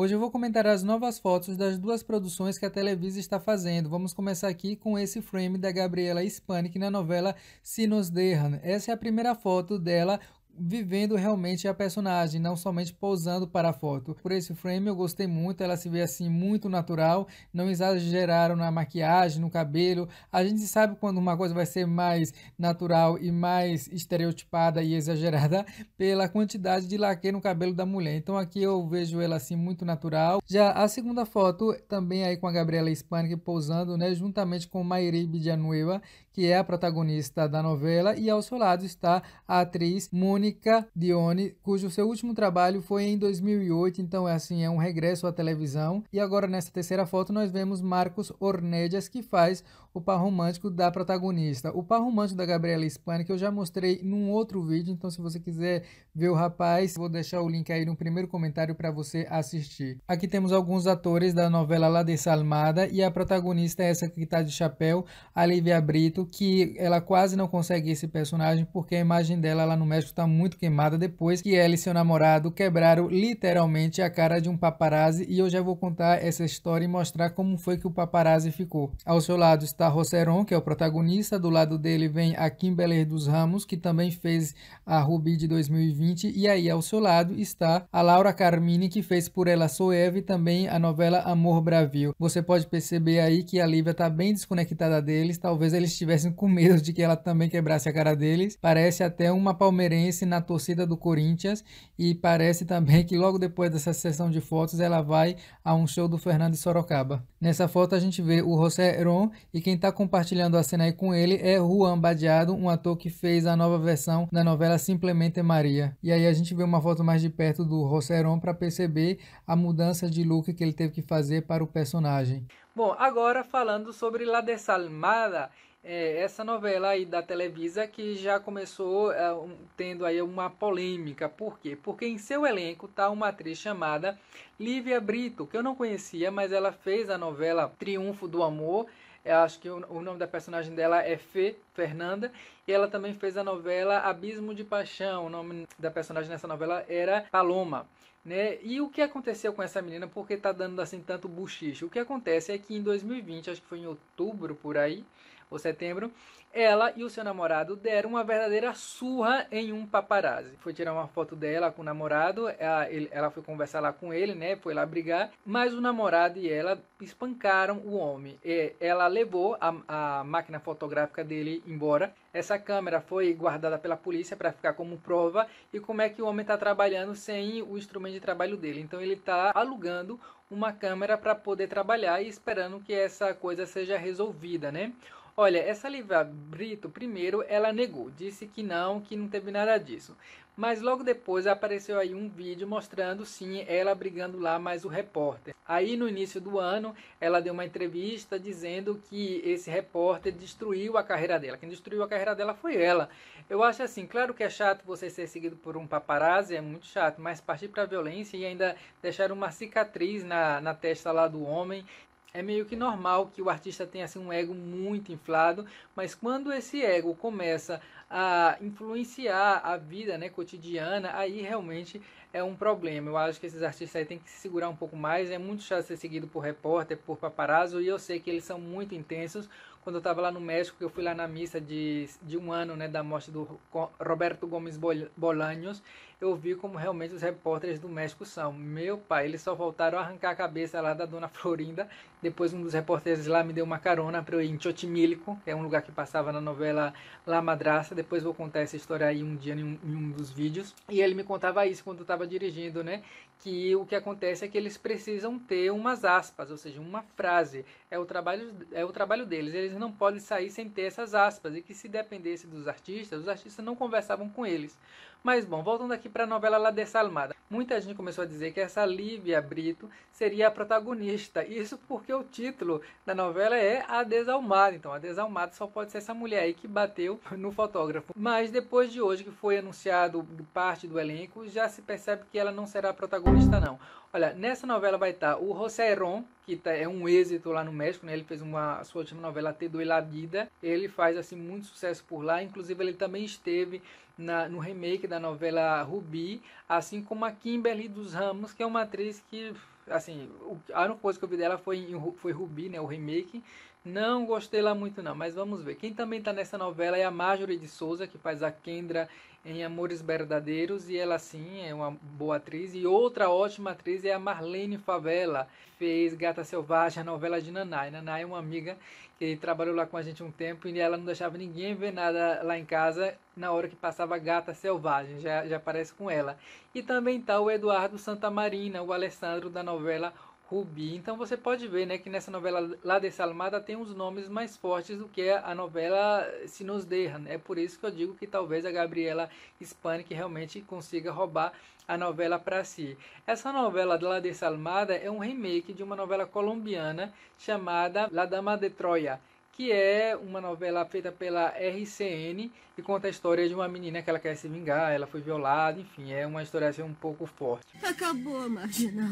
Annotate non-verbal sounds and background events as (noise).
Hoje eu vou comentar as novas fotos das duas produções que a Televisa está fazendo. Vamos começar aqui com esse frame da Gabriela Hispanic na novela Sinos Derran. Essa é a primeira foto dela vivendo realmente a personagem, não somente posando para a foto. Por esse frame eu gostei muito, ela se vê assim muito natural, não exageraram na maquiagem, no cabelo. A gente sabe quando uma coisa vai ser mais natural e mais estereotipada e exagerada (laughs) pela quantidade de laque no cabelo da mulher. Então aqui eu vejo ela assim muito natural. Já a segunda foto, também aí com a Gabriela Hispanic posando, né, juntamente com Mairi Bidianueva, que é a protagonista da novela, e ao seu lado está a atriz Moni Monica Dione, cujo seu último trabalho foi em 2008, então é assim, é um regresso à televisão. E agora nessa terceira foto nós vemos Marcos Ornedias, que faz o par romântico da protagonista. O par romântico da Gabriela Hispani, que eu já mostrei num outro vídeo, então se você quiser ver o rapaz, vou deixar o link aí no primeiro comentário para você assistir. Aqui temos alguns atores da novela La Desalmada e a protagonista é essa que está de chapéu, a Lívia Brito, que ela quase não consegue esse personagem porque a imagem dela lá no México está muito muito queimada depois que ela e seu namorado quebraram literalmente a cara de um paparazzi e eu já vou contar essa história e mostrar como foi que o paparazzi ficou. Ao seu lado está Rosseron, que é o protagonista, do lado dele vem a Kimberley dos Ramos, que também fez a Ruby de 2020 e aí ao seu lado está a Laura Carmine, que fez por ela Sou Eve também a novela Amor Bravio. Você pode perceber aí que a Lívia está bem desconectada deles, talvez eles estivessem com medo de que ela também quebrasse a cara deles. Parece até uma palmeirense na torcida do Corinthians e parece também que logo depois dessa sessão de fotos ela vai a um show do Fernando Sorocaba. Nessa foto a gente vê o José e quem está compartilhando a cena aí com ele é Juan Badiado, um ator que fez a nova versão da novela Simplemente Maria. E aí a gente vê uma foto mais de perto do José para perceber a mudança de look que ele teve que fazer para o personagem. Bom, agora falando sobre La Desalmada, é, essa novela aí da Televisa que já começou é, um, tendo aí uma polêmica. Por quê? Porque em seu elenco está uma atriz chamada Lívia Brito, que eu não conhecia, mas ela fez a novela Triunfo do Amor. Eu é, acho que o, nome da personagem dela é Fê Fernanda. E ela também fez a novela Abismo de Paixão. O nome da personagem nessa novela era Paloma. Né? E o que aconteceu com essa menina? Porque está dando assim tanto buchicho. O que acontece é que em 2020, acho que foi em outubro por aí, ou setembro, ela e o seu namorado deram uma verdadeira surra em um paparazzi. Foi tirar uma foto dela com o namorado, ela, ele, ela foi conversar lá com ele, né? Foi lá brigar, mas o namorado e ela espancaram o homem. E ela levou a, a máquina fotográfica dele embora. Essa câmera foi guardada pela polícia para ficar como prova e como é que o homem está trabalhando sem o instrumento de trabalho dele. Então ele está alugando uma câmera para poder trabalhar e esperando que essa coisa seja resolvida, né? Olha, essa Lívia Brito, primeiro, ela negou, disse que não, que não teve nada disso. Mas logo depois apareceu aí um vídeo mostrando sim ela brigando lá mais o repórter. Aí no início do ano ela deu uma entrevista dizendo que esse repórter destruiu a carreira dela. Quem destruiu a carreira dela foi ela. Eu acho assim, claro que é chato você ser seguido por um paparazzi, é muito chato, mas partir para violência e ainda deixar uma cicatriz na, na testa lá do homem é meio que normal que o artista tenha assim, um ego muito inflado, mas quando esse ego começa a influenciar a vida né, cotidiana, aí realmente é um problema. Eu acho que esses artistas aí têm que se segurar um pouco mais. É muito chato ser seguido por repórter, por paparazzo, e eu sei que eles são muito intensos. Quando eu estava lá no México, eu fui lá na missa de, de um ano né, da morte do Roberto Gomes Bolaños, eu vi como realmente os repórteres do México são. Meu pai, eles só voltaram a arrancar a cabeça lá da dona Florinda. Depois um dos repórteres lá me deu uma carona para eu ir em Xochimilco, que é um lugar que passava na novela La Madraça. Depois vou contar essa história aí um dia em um, em um dos vídeos. E ele me contava isso quando eu estava dirigindo, né? Que o que acontece é que eles precisam ter umas aspas, ou seja, uma frase. É o trabalho, é o trabalho deles. Eles não podem sair sem ter essas aspas. E que se dependesse dos artistas, os artistas não conversavam com eles. Mas bom, voltando aqui para a novela La Desalmada. Muita gente começou a dizer que essa Lívia Brito seria a protagonista. Isso porque o título da novela é A Desalmada. Então, A Desalmada só pode ser essa mulher aí que bateu no fotógrafo. Mas depois de hoje que foi anunciado parte do elenco, já se percebe percebe que ela não será protagonista, não. Olha, nessa novela vai estar tá o José Ron, que tá, é um êxito lá no México, né? Ele fez uma, a sua última novela, Te Doy La Vida. Ele faz, assim, muito sucesso por lá. Inclusive, ele também esteve na, no remake da novela Rubi, assim como a Kimberly dos Ramos, que é uma atriz que assim, a única coisa que eu vi dela foi, foi Rubi, né, o remake. Não gostei lá muito não, mas vamos ver. Quem também está nessa novela é a Marjorie de Souza, que faz a Kendra em Amores Verdadeiros, e ela sim é uma boa atriz. E outra ótima atriz é a Marlene Favela, fez Gata Selvagem, a novela de Nanai. Nanai é uma amiga que trabalhou lá com a gente um tempo e ela não deixava ninguém ver nada lá em casa na hora que passava Gata Selvagem, já, já aparece com ela. E também está o Eduardo Santamarina, o Alessandro da novela Rubi. Então você pode ver né, que nessa novela La Salmada tem uns nomes mais fortes do que a novela Se Nos Derram. Né? É por isso que eu digo que talvez a Gabriela Hispanic realmente consiga roubar a novela para si. Essa novela La Desalmada é um remake de uma novela colombiana chamada La Dama de Troya que é uma novela feita pela RCN e conta a história de uma menina que ela quer se vingar, ela foi violada, enfim, é uma história assim, um pouco forte. Acabou, Marginal.